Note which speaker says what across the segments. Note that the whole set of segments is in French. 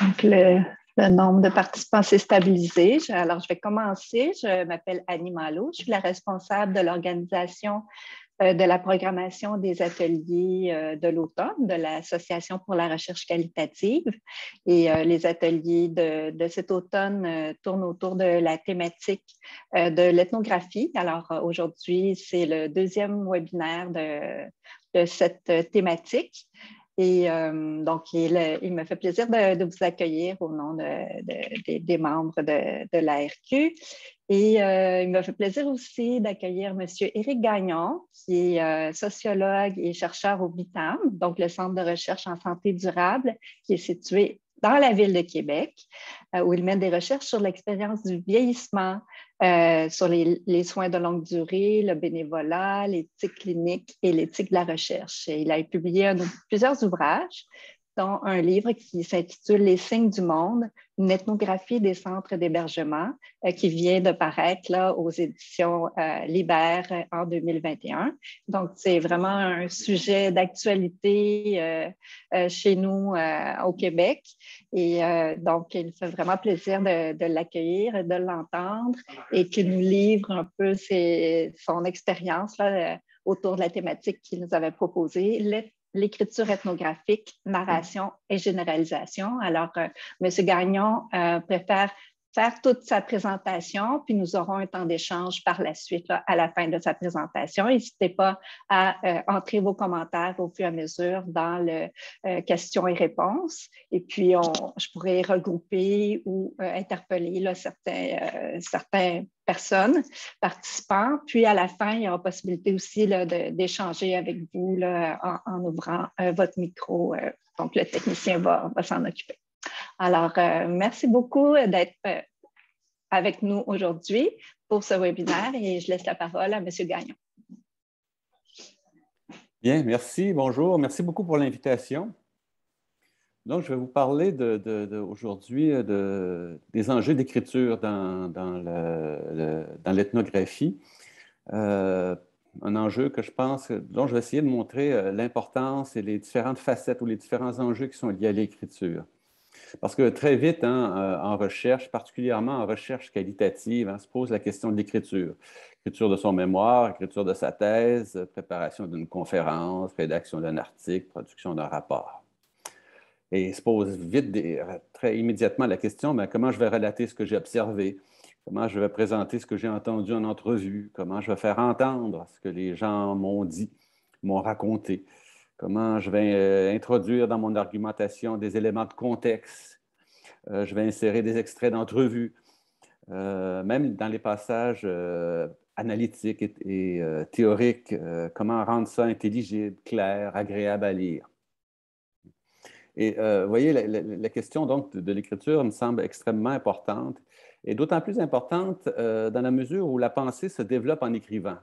Speaker 1: Donc, le, nombre de participants s'est stabilisé. alors, je vais commencer. Je m'appelle Annie Malo. Je suis la responsable de l'organisation euh, de la programmation des ateliers euh, de l'automne de l'Association pour la recherche qualitative. Et euh, les ateliers de, cet automne tournent autour de la thématique de l'ethnographie. Alors aujourd'hui, c'est le deuxième webinaire de cette thématique. Et euh, donc, il, me fait plaisir de, vous accueillir au nom des, membres de, l'ARQ. Et euh, il me fait plaisir aussi d'accueillir M. Éric Gagnon, qui est euh, sociologue et chercheur au BITAM, donc le Centre de recherche en santé durable, qui est situé dans la ville de Québec, où il mène des recherches sur l'expérience du vieillissement, euh, sur les, soins de longue durée, le bénévolat, l'éthique clinique et l'éthique de la recherche. il a publié plusieurs ouvrages, dans un livre qui s'intitule Les signes du monde, une ethnographie des centres d'hébergement euh, qui vient de paraître là, aux éditions euh, Libère euh, en 2021. Donc, c'est vraiment un sujet d'actualité chez nous au Québec. Et donc, il fait vraiment plaisir de, l'accueillir de l'entendre et qu'il nous livre un peu son expérience autour de la thématique qu'il nous avait proposée, l'écriture ethnographique, narration et généralisation. Alors, euh, M. Gagnon euh, préfère faire toute sa présentation, puis nous aurons un temps d'échange par la suite à la fin de sa présentation. N'hésitez pas à euh, entrer vos commentaires au fur et à mesure dans le euh, questions et réponses. Et puis, je pourrais regrouper ou euh, interpeller là, certains, certaines personnes, participants. Puis, à la fin, il y aura possibilité aussi d'échanger avec vous en, ouvrant votre micro. donc, le technicien va s'en occuper. Alors, euh, merci beaucoup d'être euh, avec nous aujourd'hui pour ce webinaire et je laisse la parole à M. Gagnon.
Speaker 2: Bien, merci. Bonjour. Merci beaucoup pour l'invitation. Donc, je vais vous parler aujourd'hui euh, des enjeux d'écriture dans, l'ethnographie. un enjeu que je pense, dont je vais essayer de montrer l'importance et les différentes facettes ou les différents enjeux qui sont liés à l'écriture. Parce que très vite, hein, euh, en recherche, particulièrement en recherche qualitative, hein, se pose la question de l'écriture. Écriture de son mémoire, écriture de sa thèse, préparation d'une conférence, rédaction d'un article, production d'un rapport. Et il se pose vite, très immédiatement la question, comment je vais relater ce que j'ai observé? Comment je vais présenter ce que j'ai entendu en entrevue? Comment je vais faire entendre ce que les gens m'ont dit, m'ont raconté? comment je vais euh, introduire dans mon argumentation des éléments de contexte, euh, je vais insérer des extraits d'entrevues, euh, même dans les passages analytiques et, théoriques, comment rendre ça intelligible, clair, agréable à lire. Et vous voyez, la, question donc de, l'écriture me semble extrêmement importante, et d'autant plus importante dans la mesure où la pensée se développe en écrivant.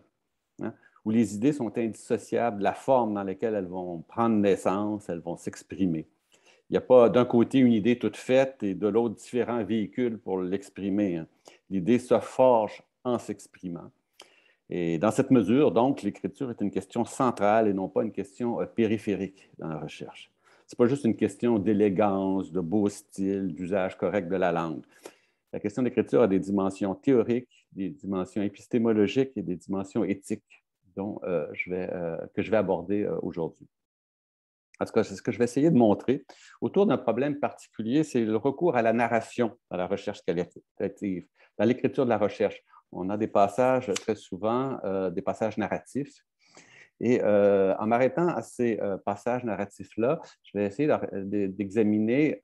Speaker 2: Hein où les idées sont indissociables la forme dans laquelle elles vont prendre naissance, elles vont s'exprimer. Il n'y a pas d'un côté une idée toute faite et de l'autre différents véhicules pour l'exprimer. Hein. L'idée se forge en s'exprimant. Et dans cette mesure, donc, l'écriture est une question centrale et non pas une question euh, périphérique dans la recherche. Ce n'est pas juste une question d'élégance, de beau style, d'usage correct de la langue. La question d'écriture a des dimensions théoriques, des dimensions épistémologiques et des dimensions éthiques. Euh, euh, que je vais aborder euh, aujourd'hui. En tout cas, c'est ce que je vais essayer de montrer autour d'un problème particulier, c'est le recours à la narration dans la recherche qualitative, dans l'écriture de la recherche. On a des passages très souvent, des passages narratifs. Et en m'arrêtant à ces passages narratifs-là, je vais essayer d'examiner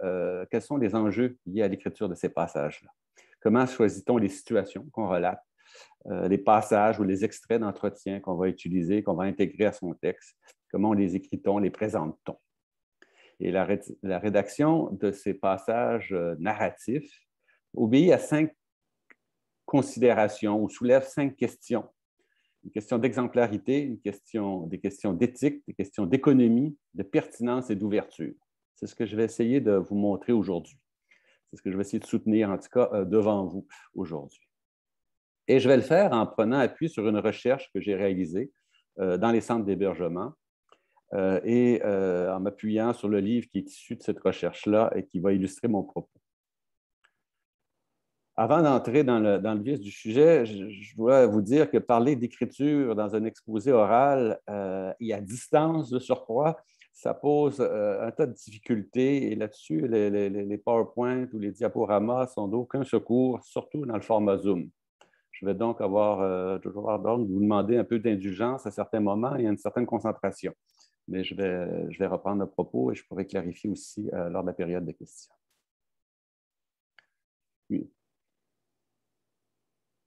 Speaker 2: quels sont les enjeux liés à l'écriture de ces passages-là. Comment choisit-on les situations qu'on relate? Euh, les passages ou les extraits d'entretien qu'on va utiliser, qu'on va intégrer à son texte, comment on les écrit-on, les présente-t-on. Et la, rédaction de ces passages euh, narratifs obéit à cinq considérations ou soulève cinq questions. Une question d'exemplarité, une question, des questions d'éthique, des questions d'économie, de pertinence et d'ouverture. C'est ce que je vais essayer de vous montrer aujourd'hui. C'est ce que je vais essayer de soutenir, en tout cas, euh, devant vous aujourd'hui. Et je vais le faire en prenant appui sur une recherche que j'ai réalisée euh, dans les centres d'hébergement euh, et euh, en m'appuyant sur le livre qui est issu de cette recherche-là et qui va illustrer mon propos. Avant d'entrer dans le, vif du sujet, je, dois vous dire que parler d'écriture dans un exposé oral et à distance de surcroît, ça pose un tas de difficultés et là-dessus, les, PowerPoints ou les diaporamas sont d'aucun secours, surtout dans le format Zoom. Je vais donc avoir, euh, je vais vous demander un peu d'indulgence à certains moments et une certaine concentration. Mais je vais, reprendre le propos et je pourrai clarifier aussi euh, lors de la période de questions.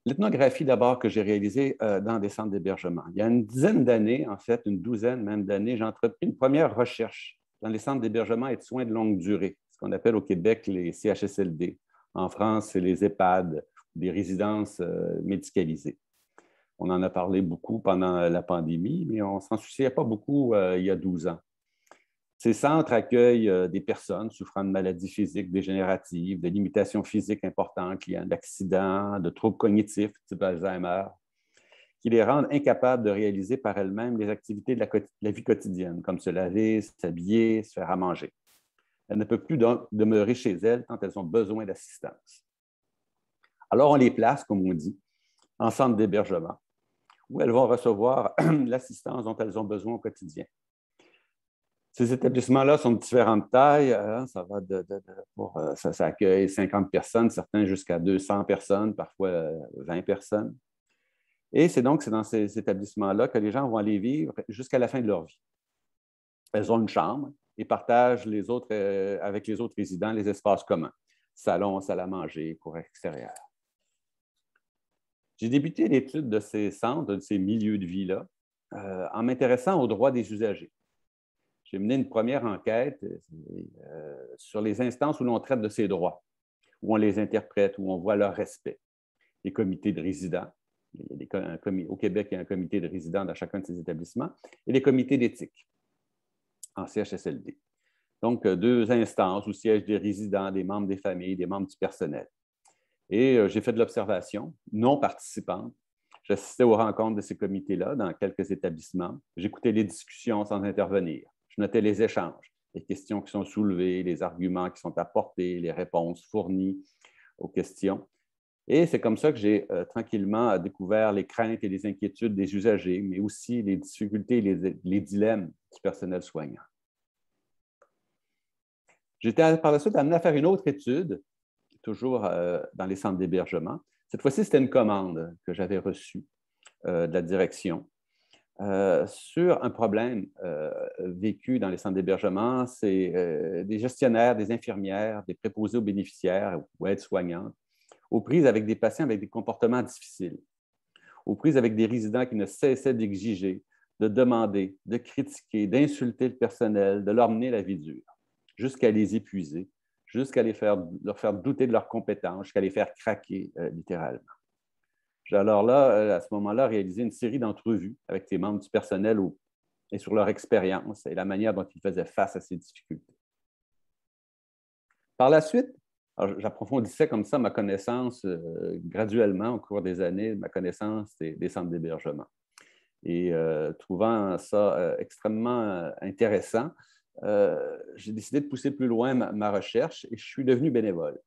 Speaker 2: L'ethnographie d'abord que j'ai réalisée euh, dans des centres d'hébergement. Il y a une dizaine d'années, en fait, une douzaine même d'années, j'ai entrepris une première recherche dans les centres d'hébergement et de soins de longue durée, ce qu'on appelle au Québec les CHSLD. En France, c'est les EHPAD des résidences euh, médicalisées. On en a parlé beaucoup pendant la pandémie, mais on ne s'en souciait pas beaucoup euh, il y a 12 ans. Ces centres accueillent euh, des personnes souffrant de maladies physiques dégénératives, de limitations physiques importantes liées à accident, de troubles cognitifs type Alzheimer, qui les rendent incapables de réaliser par elles-mêmes les activités de la, vie quotidienne, comme se laver, s'habiller, se faire à manger. Elles ne peuvent plus demeurer chez elles tant elles ont besoin d'assistance. Alors, on les place, comme on dit, en centre d'hébergement, où elles vont recevoir l'assistance dont elles ont besoin au quotidien. Ces établissements-là sont de différentes tailles. Hein. ça, va de, euh, ça, accueille 50 personnes, certains jusqu'à 200 personnes, parfois 20 euh, personnes. Et c'est donc dans ces établissements-là que les gens vont aller vivre jusqu'à la fin de leur vie. Elles ont une chambre et partagent les euh, avec les autres résidents les espaces communs salon, salle à manger, cour extérieure. J'ai débuté l'étude de ces centres, de ces milieux de vie-là, euh, en m'intéressant aux droits des usagers. J'ai mené une première enquête euh, sur les instances où l'on traite de ces droits, où on les interprète, où on voit leur respect. Les comités de résidents, au Québec, il y a un comité de résidents dans chacun de ces établissements, et les comités d'éthique en CHSLD. Donc, euh, deux instances où siègent des résidents, des membres des familles, des membres du personnel. Et euh, j'ai fait de l'observation non participante. J'assistais aux rencontres de ces comités-là dans quelques établissements. J'écoutais les discussions sans intervenir. Je notais les échanges, les questions qui sont soulevées, les arguments qui sont apportés, les réponses fournies aux questions. Et c'est comme ça que j'ai euh, tranquillement euh, découvert les craintes et les inquiétudes des usagers, mais aussi les difficultés et les, les dilemmes du personnel soignant. J'étais par la suite amené à faire une autre étude toujours euh, dans les centres d'hébergement. Cette fois-ci, c'était une commande que j'avais reçue euh, de la direction euh, sur un problème vécu dans les centres d'hébergement. C'est des gestionnaires, des infirmières, des préposés aux bénéficiaires ou aides soignants aux prises avec des patients avec des comportements difficiles, aux prises avec des résidents qui ne cessaient d'exiger, de demander, de critiquer, d'insulter le personnel, de leur mener la vie dure, jusqu'à les épuiser jusqu'à les faire, leur faire douter de leurs compétences, jusqu'à les faire craquer euh, littéralement. J'ai alors là, euh, à ce moment-là, réalisé une série d'entrevues avec des membres du personnel et sur leur expérience et la manière dont ils faisaient face à ces difficultés. Par la suite, j'approfondissais comme ça ma connaissance euh, graduellement au cours des années, ma connaissance des, des centres d'hébergement. Et trouvant ça extrêmement intéressant, euh, j'ai décidé de pousser plus loin ma, recherche et je suis devenu bénévole.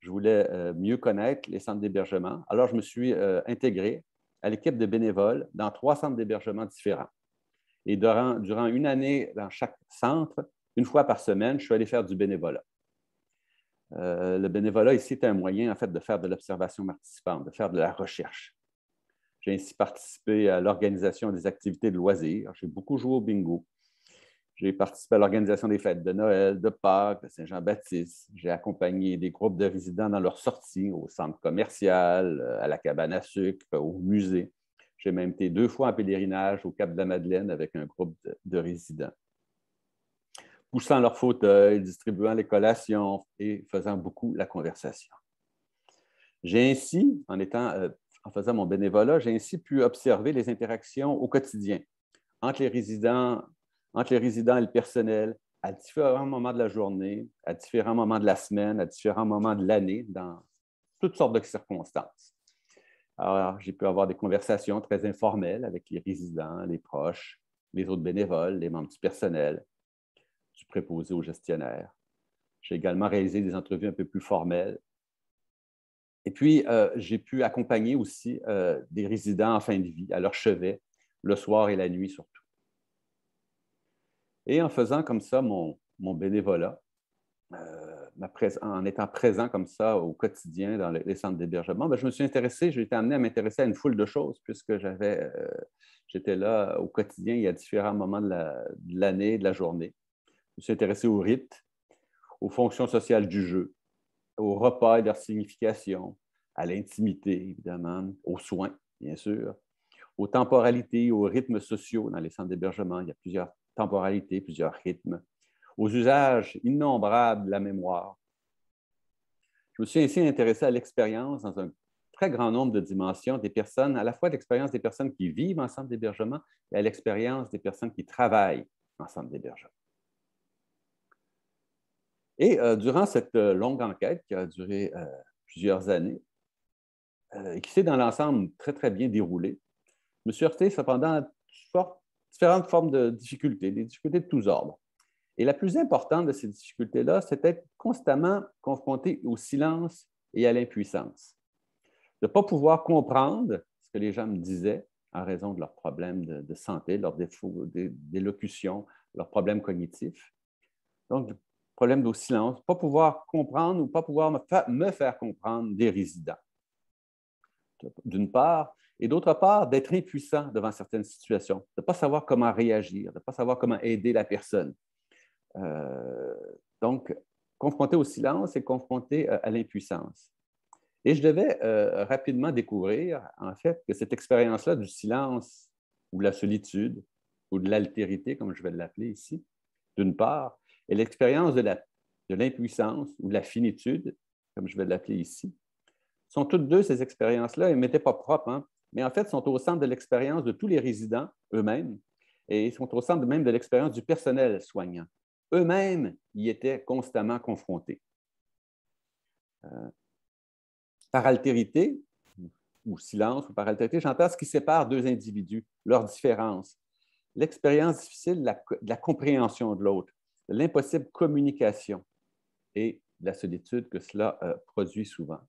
Speaker 2: Je voulais euh, mieux connaître les centres d'hébergement. Alors, je me suis euh, intégré à l'équipe de bénévoles dans trois centres d'hébergement différents. Et durant, durant, une année dans chaque centre, une fois par semaine, je suis allé faire du bénévolat. le bénévolat ici est un moyen, en fait, de faire de l'observation participante, de faire de la recherche. J'ai ainsi participé à l'organisation des activités de loisirs. J'ai beaucoup joué au bingo. J'ai participé à l'organisation des fêtes de Noël, de Pâques, de Saint-Jean-Baptiste. J'ai accompagné des groupes de résidents dans leurs sorties au centre commercial, euh, à la cabane à sucre, euh, au musée. J'ai même été deux fois en pèlerinage au Cap de la Madeleine avec un groupe de, résidents. Poussant leurs fauteuils, distribuant les collations et faisant beaucoup la conversation. J'ai ainsi, en, étant, euh, en faisant mon bénévolat, j'ai ainsi pu observer les interactions au quotidien entre les résidents entre les résidents et le personnel à différents moments de la journée, à différents moments de la semaine, à différents moments de l'année, dans toutes sortes de circonstances. Alors, j'ai pu avoir des conversations très informelles avec les résidents, les proches, les autres bénévoles, les membres du personnel, du préposé au gestionnaire. J'ai également réalisé des entrevues un peu plus formelles. Et puis, euh, j'ai pu accompagner aussi euh, des résidents en fin de vie, à leur chevet, le soir et la nuit surtout. Et en faisant comme ça mon, bénévolat, euh, en étant présent comme ça au quotidien dans les, centres d'hébergement, ben, je me suis intéressé, j'ai été amené à m'intéresser à une foule de choses puisque j'avais, euh, j'étais là au quotidien il y a différents moments de, l'année, de, la journée. Je me suis intéressé aux rites, aux fonctions sociales du jeu, aux repas et leur signification, à l'intimité, évidemment, aux soins, bien sûr, aux temporalités, aux rythmes sociaux dans les centres d'hébergement. Il y a plusieurs temporalité, plusieurs rythmes, aux usages innombrables de la mémoire. Je me suis ainsi intéressé à l'expérience dans un très grand nombre de dimensions des personnes, à la fois l'expérience des personnes qui vivent en centre d'hébergement et à l'expérience des personnes qui travaillent en centre d'hébergement. Et euh, durant cette euh, longue enquête qui a duré euh, plusieurs années et qui s'est dans l'ensemble très, très bien déroulée, je me suis heurté cependant à une forte différentes formes de difficultés, des difficultés de tous ordres. Et la plus importante de ces difficultés-là, c'est d'être constamment confronté au silence et à l'impuissance. De ne pas pouvoir comprendre ce que les gens me disaient en raison de leurs problèmes de, santé, leurs défauts d'élocution, leurs problèmes cognitifs. Donc, le problème de silence, pas pouvoir comprendre ou pas pouvoir me faire comprendre des résidents. D'une part, et d'autre part, d'être impuissant devant certaines situations, de ne pas savoir comment réagir, de ne pas savoir comment aider la personne. Euh, donc, confronté au silence et confronté euh, à l'impuissance. Et je devais euh, rapidement découvrir, en fait, que cette expérience-là du silence ou de la solitude ou de l'altérité, comme je vais l'appeler ici, d'une part, et l'expérience de l'impuissance de ou de la finitude, comme je vais l'appeler ici, sont toutes deux ces expériences-là et ne m'étaient pas propres. Hein? mais en fait sont au centre de l'expérience de tous les résidents eux-mêmes et ils sont au centre même de l'expérience du personnel soignant. Eux-mêmes y étaient constamment confrontés. Euh, par altérité, ou silence, ou par altérité, j'entends ce qui sépare deux individus, leurs différences, l'expérience difficile la, de la compréhension de l'autre, l'impossible communication et la solitude que cela euh, produit souvent.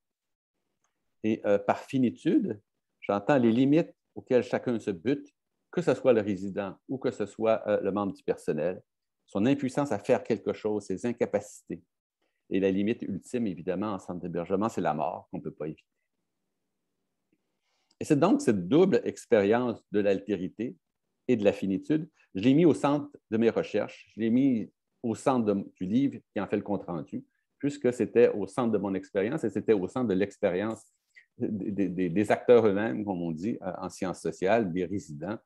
Speaker 2: Et euh, par finitude, J'entends les limites auxquelles chacun se bute, que ce soit le résident ou que ce soit euh, le membre du personnel, son impuissance à faire quelque chose, ses incapacités. Et la limite ultime, évidemment, en centre d'hébergement, c'est la mort qu'on ne peut pas éviter. Et c'est donc cette double expérience de l'altérité et de la finitude. Je l'ai mis au centre de mes recherches, je l'ai mis au centre du livre qui en fait le compte-rendu, puisque c'était au centre de mon expérience et c'était au centre de l'expérience des, acteurs eux-mêmes, comme on dit euh, en sciences sociales, des résidents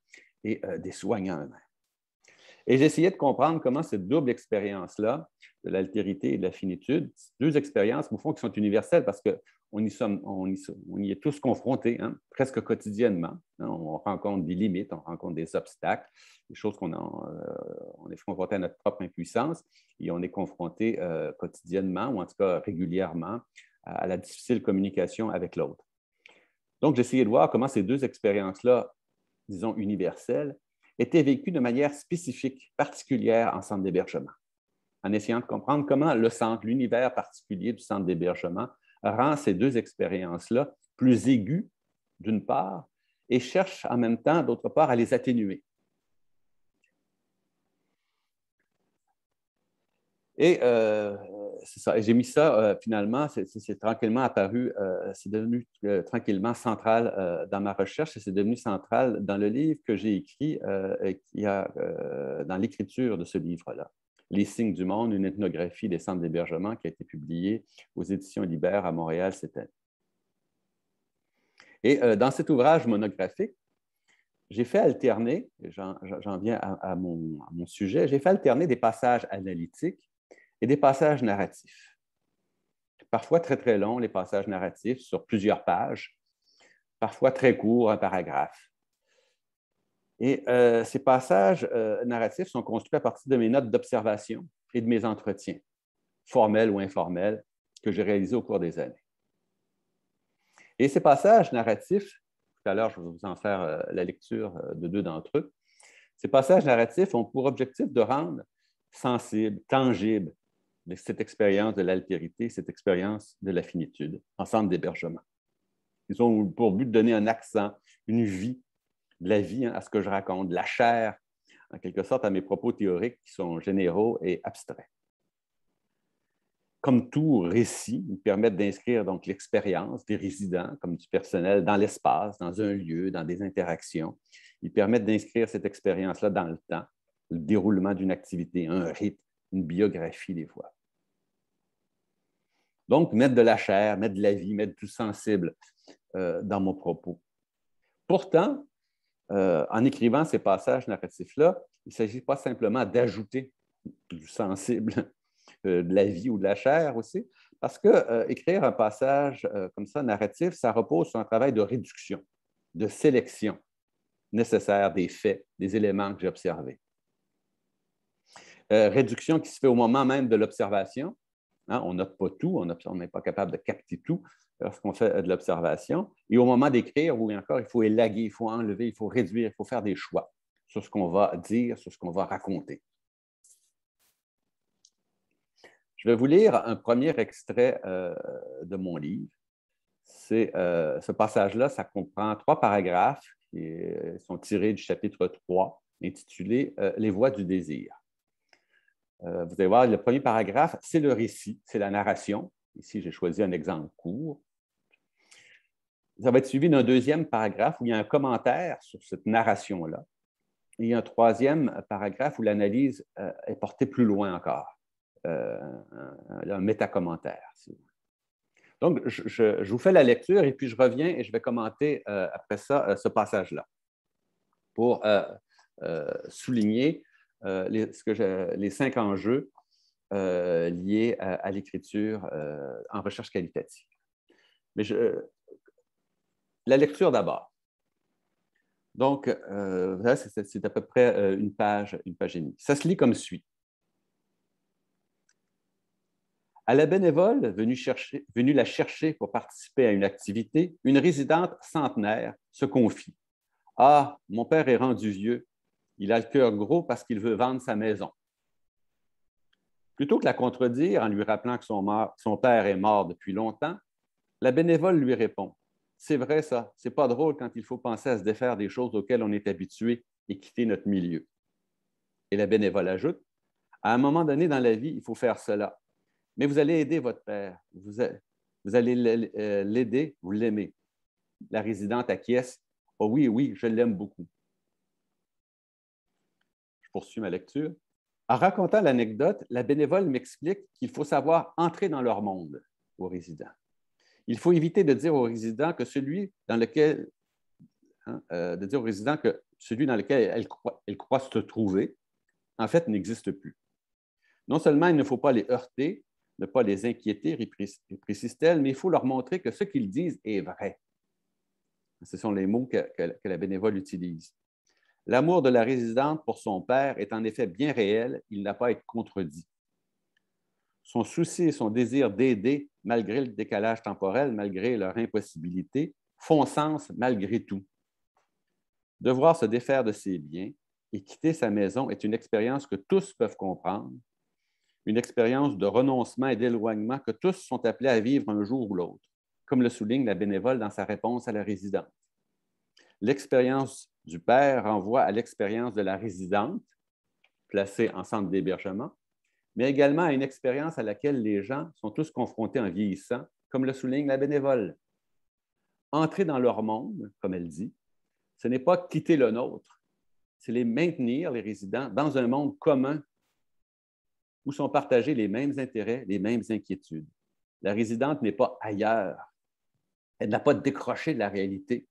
Speaker 2: et euh, des soignants eux-mêmes. Et j'essayais de comprendre comment cette double expérience-là, de l'altérité et de la finitude, deux expériences, au fond, qui sont universelles parce qu'on y, on y, est tous confrontés, hein, presque quotidiennement. Hein, on rencontre des limites, on rencontre des obstacles, des choses qu'on euh, est confronté à notre propre impuissance et on est confronté quotidiennement, ou en tout cas régulièrement, à la difficile communication avec l'autre. Donc, j'essayais de voir comment ces deux expériences-là, disons universelles, étaient vécues de manière spécifique, particulière en centre d'hébergement, en essayant de comprendre comment le centre, l'univers particulier du centre d'hébergement rend ces deux expériences-là plus aiguës, d'une part, et cherche en même temps, d'autre part, à les atténuer. Et euh, c'est J'ai mis ça euh, finalement, c'est tranquillement apparu, euh, c'est devenu euh, tranquillement central dans ma recherche et c'est devenu central dans le livre que j'ai écrit, dans l'écriture de ce livre-là. Les signes du monde, une ethnographie des centres d'hébergement qui a été publiée aux éditions Libère à Montréal cette année. Et dans cet ouvrage monographique, j'ai fait alterner, j'en viens à mon sujet, j'ai fait alterner des passages analytiques des passages narratifs. Parfois très, très longs, les passages narratifs sur plusieurs pages, parfois très courts, un paragraphe. Et euh, ces passages euh, narratifs sont construits à partir de mes notes d'observation et de mes entretiens, formels ou informels, que j'ai réalisés au cours des années. Et ces passages narratifs, tout à l'heure, je vais vous en faire euh, la lecture de deux d'entre eux, ces passages narratifs ont pour objectif de rendre sensible, tangible, cette expérience de l'altérité, cette expérience de la finitude ensemble d'hébergement. Ils ont pour but de donner un accent, une vie, de la vie hein, à ce que je raconte, la chair, en quelque sorte, à mes propos théoriques qui sont généraux et abstraits. Comme tout récit, ils permettent d'inscrire donc l'expérience des résidents comme du personnel dans l'espace, dans un lieu, dans des interactions. Ils permettent d'inscrire cette expérience-là dans le temps, le déroulement d'une activité, un rythme, une biographie des fois. Donc, mettre de la chair, mettre de la vie, mettre du sensible euh, dans mon propos. Pourtant, euh, en écrivant ces passages narratifs-là, il ne s'agit pas simplement d'ajouter du sensible, euh, de la vie ou de la chair aussi, parce que écrire un passage comme ça, narratif, ça repose sur un travail de réduction, de sélection nécessaire des faits, des éléments que j'ai observés. réduction qui se fait au moment même de l'observation, Hein, on n'a pas tout, on n'est pas capable de capter tout lorsqu'on fait de l'observation. Et au moment d'écrire, oui encore, il faut élaguer, il faut enlever, il faut réduire, il faut faire des choix sur ce qu'on va dire, sur ce qu'on va raconter. Je vais vous lire un premier extrait euh, de mon livre. Euh, ce passage-là, ça comprend trois paragraphes qui sont tirés du chapitre 3, intitulé euh, Les voies du désir. Euh, vous allez voir, le premier paragraphe, c'est le récit, c'est la narration. Ici, j'ai choisi un exemple court. Ça va être suivi d'un deuxième paragraphe où il y a un commentaire sur cette narration-là. Il y a un troisième paragraphe où l'analyse euh, est portée plus loin encore, euh, un, méta métacommentaire. Donc, je, je, vous fais la lecture et puis je reviens et je vais commenter après ça ce passage-là pour souligner euh, les, ce que les cinq enjeux euh, liés à, l'écriture euh, en recherche qualitative. Mais la lecture d'abord. Donc, c'est à peu près une page, une page et demie. Ça se lit comme suit. À la bénévole, venue, venue la chercher pour participer à une activité, une résidente centenaire se confie. Ah, mon père est rendu vieux, il a le cœur gros parce qu'il veut vendre sa maison. Plutôt que la contredire en lui rappelant que son, père est mort depuis longtemps, la bénévole lui répond C'est vrai, ça, c'est pas drôle quand il faut penser à se défaire des choses auxquelles on est habitué et quitter notre milieu. Et la bénévole ajoute À un moment donné dans la vie, il faut faire cela. Mais vous allez aider votre père, vous, vous allez euh, l'aider, vous l'aimez. La résidente acquiesce Oh oui, oui, je l'aime beaucoup. Poursuit ma lecture. En racontant l'anecdote, la bénévole m'explique qu'il faut savoir entrer dans leur monde aux résidents. Il faut éviter de dire aux résidents que celui dans lequel hein, euh, de dire aux que celui dans lequel elle croit, se trouver, en fait, n'existe plus. Non seulement il ne faut pas les heurter, ne pas les inquiéter, précise-t-elle, mais il faut leur montrer que ce qu'ils disent est vrai. Ce sont les mots que la bénévole utilise. L'amour de la résidente pour son père est en effet bien réel, il n'a pas à être contredit. Son souci et son désir d'aider, malgré le décalage temporel, malgré leur impossibilité, font sens malgré tout. Devoir se défaire de ses biens et quitter sa maison est une expérience que tous peuvent comprendre, une expérience de renoncement et d'éloignement que tous sont appelés à vivre un jour ou l'autre, comme le souligne la bénévole dans sa réponse à la résidente l'expérience du père renvoie à l'expérience de la résidente placée en centre d'hébergement, mais également à une expérience à laquelle les gens sont tous confrontés en vieillissant, comme le souligne la bénévole. Entrer dans leur monde, comme elle dit, ce n'est pas quitter le nôtre, c'est les maintenir, les résidents, dans un monde commun où sont partagés les mêmes intérêts, les mêmes inquiétudes. La résidente n'est pas ailleurs, elle n'a pas décroché de la réalité,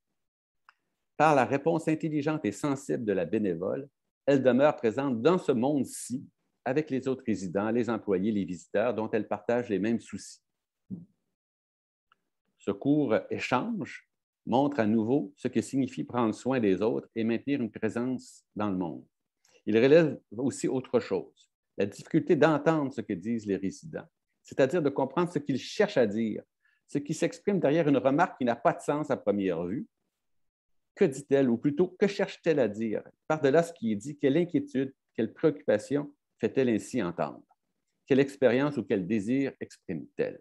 Speaker 2: par la réponse intelligente et sensible de la bénévole, elle demeure présente dans ce monde-ci avec les autres résidents, les employés, les visiteurs dont elle partage les mêmes soucis. Ce court échange montre à nouveau ce que signifie prendre soin des autres et maintenir une présence dans le monde. Il relève aussi autre chose, la difficulté d'entendre ce que disent les résidents, c'est-à-dire de comprendre ce qu'ils cherchent à dire, ce qui s'exprime derrière une remarque qui n'a pas de sens à première vue, que dit-elle ou plutôt que cherche-t-elle à dire Par-delà ce qui est dit, quelle inquiétude, quelle préoccupation fait-elle ainsi entendre Quelle expérience ou quel désir exprime-t-elle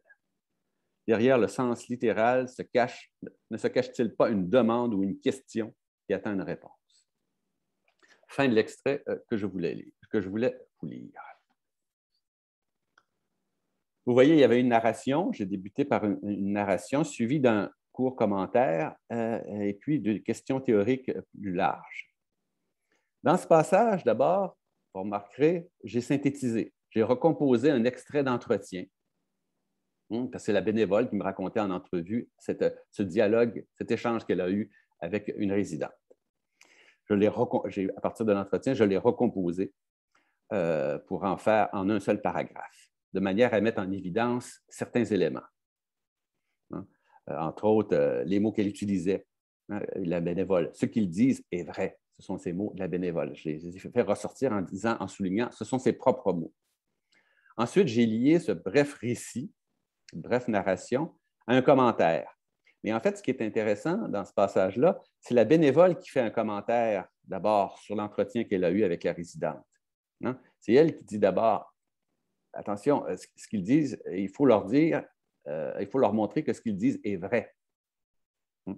Speaker 2: Derrière le sens littéral se cache, ne se cache-t-il pas une demande ou une question qui attend une réponse Fin de l'extrait euh, que je voulais lire, que je voulais vous lire. Vous voyez, il y avait une narration. J'ai débuté par une narration suivie d'un courts commentaires euh, et puis de questions théoriques plus larges. Dans ce passage, d'abord, vous remarquerez, j'ai synthétisé, j'ai recomposé un extrait d'entretien. Hmm, parce que c'est la bénévole qui me racontait en entrevue ce dialogue, cet échange qu'elle a eu avec une résidente. Je à partir de l'entretien, je l'ai recomposé euh, pour en faire en un seul paragraphe, de manière à mettre en évidence certains éléments. Euh, entre autres, euh, les mots qu'elle utilisait, hein, la bénévole. Ce qu'ils disent est vrai. Ce sont ces mots de la bénévole. Je les ai fait ressortir en disant, en soulignant, ce sont ses propres mots. Ensuite, j'ai lié ce bref récit, bref narration, à un commentaire. Mais en fait, ce qui est intéressant dans ce passage-là, c'est la bénévole qui fait un commentaire d'abord sur l'entretien qu'elle a eu avec la résidente. Hein. C'est elle qui dit d'abord, attention, euh, ce qu'ils disent, il faut leur dire, euh, il faut leur montrer que ce qu'ils disent est vrai. Hmm.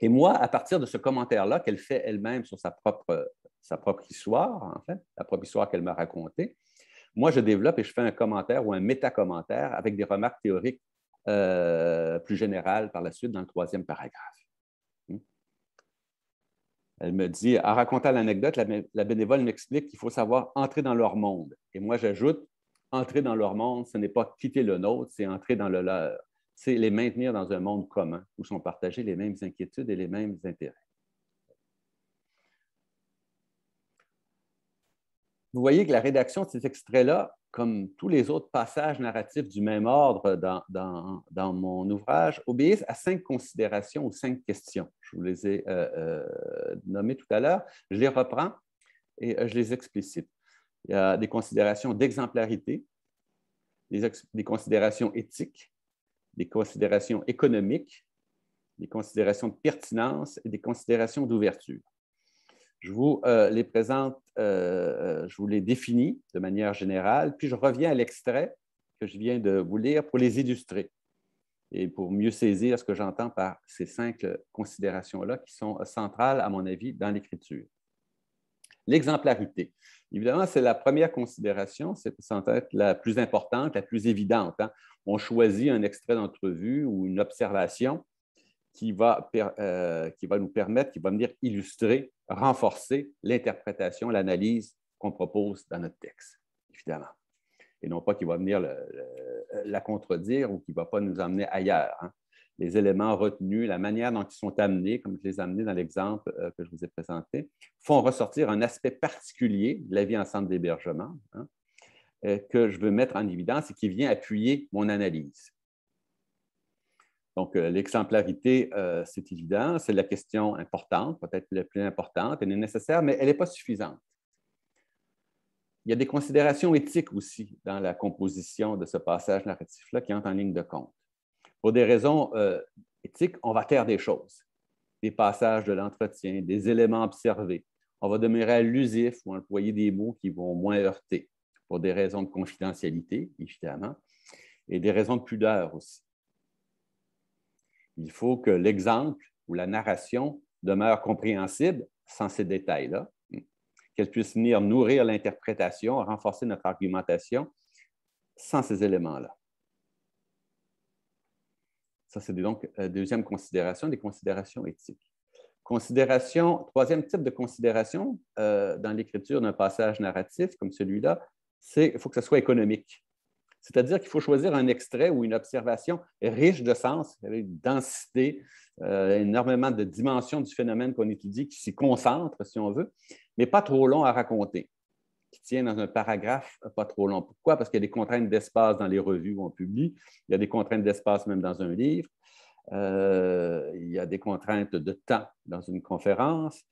Speaker 2: Et moi, à partir de ce commentaire-là qu'elle fait elle-même sur sa propre, sa propre histoire, en fait, la propre histoire qu'elle m'a racontée, moi, je développe et je fais un commentaire ou un méta-commentaire avec des remarques théoriques euh, plus générales par la suite dans le troisième paragraphe. Hmm. Elle me dit, en racontant l'anecdote, la bénévole m'explique qu'il faut savoir entrer dans leur monde. Et moi, j'ajoute, entrer dans leur monde, ce n'est pas quitter le nôtre, c'est entrer dans le leur. C'est les maintenir dans un monde commun où sont partagées les mêmes inquiétudes et les mêmes intérêts. Vous voyez que la rédaction de ces extraits là comme tous les autres passages narratifs du même ordre dans, mon ouvrage, obéissent à cinq considérations ou cinq questions. Je vous les ai euh, euh, nommées tout à l'heure. Je les reprends et euh, je les explicite. Il y a des considérations d'exemplarité, des, considérations éthiques, des considérations économiques, des considérations de pertinence et des considérations d'ouverture. Je vous euh, les présente, euh, euh, je vous les définis de manière générale, puis je reviens à l'extrait que je viens de vous lire pour les illustrer et pour mieux saisir ce que j'entends par ces cinq considérations-là qui sont centrales, à mon avis, dans l'écriture. L'exemplarité. Évidemment, c'est la première considération, c'est sans être la plus importante, la plus évidente. Hein. On choisit un extrait d'entrevue ou une observation qui va, euh, qui va nous permettre, qui va venir illustrer, renforcer l'interprétation, l'analyse qu'on propose dans notre texte, évidemment. Et non pas qui va venir la contredire ou qui ne va pas nous emmener ailleurs. Hein les éléments retenus, la manière dont ils sont amenés, comme je les ai amenés dans l'exemple euh, que je vous ai présenté, font ressortir un aspect particulier de la vie en centre d'hébergement hein, euh, que je veux mettre en évidence et qui vient appuyer mon analyse. Donc, euh, l'exemplarité, c'est évident, c'est la question importante, peut-être la plus importante, elle est nécessaire, mais elle n'est pas suffisante. Il y a des considérations éthiques aussi dans la composition de ce passage narratif-là qui entrent en ligne de compte pour des raisons euh, éthiques, on va taire des choses, des passages de l'entretien, des éléments observés. On va demeurer allusif ou employer des mots qui vont moins heurter pour des raisons de confidentialité, évidemment, et des raisons de pudeur aussi. Il faut que l'exemple ou la narration demeure compréhensible sans ces détails-là, qu'elle puisse venir nourrir l'interprétation, renforcer notre argumentation sans ces éléments-là. Ça, c'est donc la euh, deuxième considération, des considérations éthiques. Considération, troisième type de considération euh, dans l'écriture d'un passage narratif comme celui-là, c'est qu'il faut que ce soit économique. C'est-à-dire qu'il faut choisir un extrait ou une observation riche de sens, avec densité, euh, énormément de dimensions du phénomène qu'on étudie qui s'y concentre, si on veut, mais pas trop long à raconter qui tient dans un paragraphe pas trop long. Pourquoi? Parce qu'il y a des contraintes d'espace dans les revues où on publie, il y a des contraintes d'espace même dans un livre, euh, il y a des contraintes de temps dans une conférence.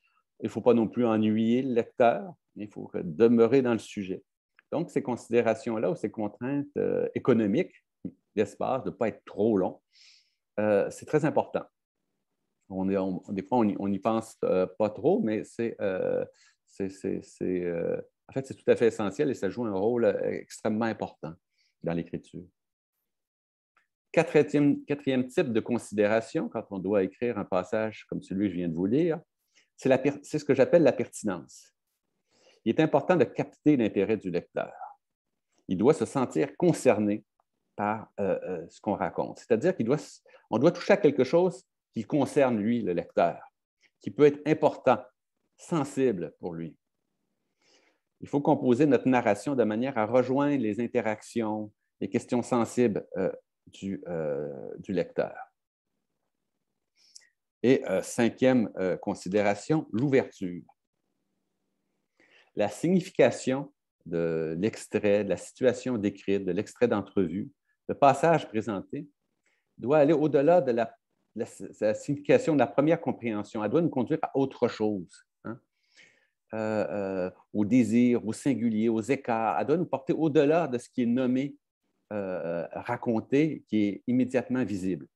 Speaker 2: Il ne faut pas non plus ennuyer le lecteur, il faut demeurer dans le sujet. Donc, ces considérations-là ou ces contraintes euh, économiques d'espace, de ne pas être trop long, euh, c'est très important. On, des fois, on n'y pense pas trop, mais c'est c'est en fait, c'est tout à fait essentiel et ça joue un rôle euh, extrêmement important dans l'écriture. Quatrième, type de considération quand on doit écrire un passage comme celui que je viens de vous lire, c'est ce que j'appelle la pertinence. Il est important de capter l'intérêt du lecteur. Il doit se sentir concerné par euh, euh, ce qu'on raconte. C'est-à-dire qu'on doit toucher à quelque chose qui concerne lui, le lecteur, qui peut être important, sensible pour lui il faut composer notre narration de manière à rejoindre les interactions, les questions sensibles euh, euh, du, lecteur. Et euh, cinquième considération, l'ouverture. La signification de l'extrait, de la situation décrite, de l'extrait d'entrevue, le passage présenté doit aller au-delà de la, la signification de la première compréhension. Elle doit nous conduire à autre chose euh, euh, au désir, désirs, singulier, aux écarts. Elle doit nous porter au-delà de ce qui est nommé, euh, raconté, qui est immédiatement visible.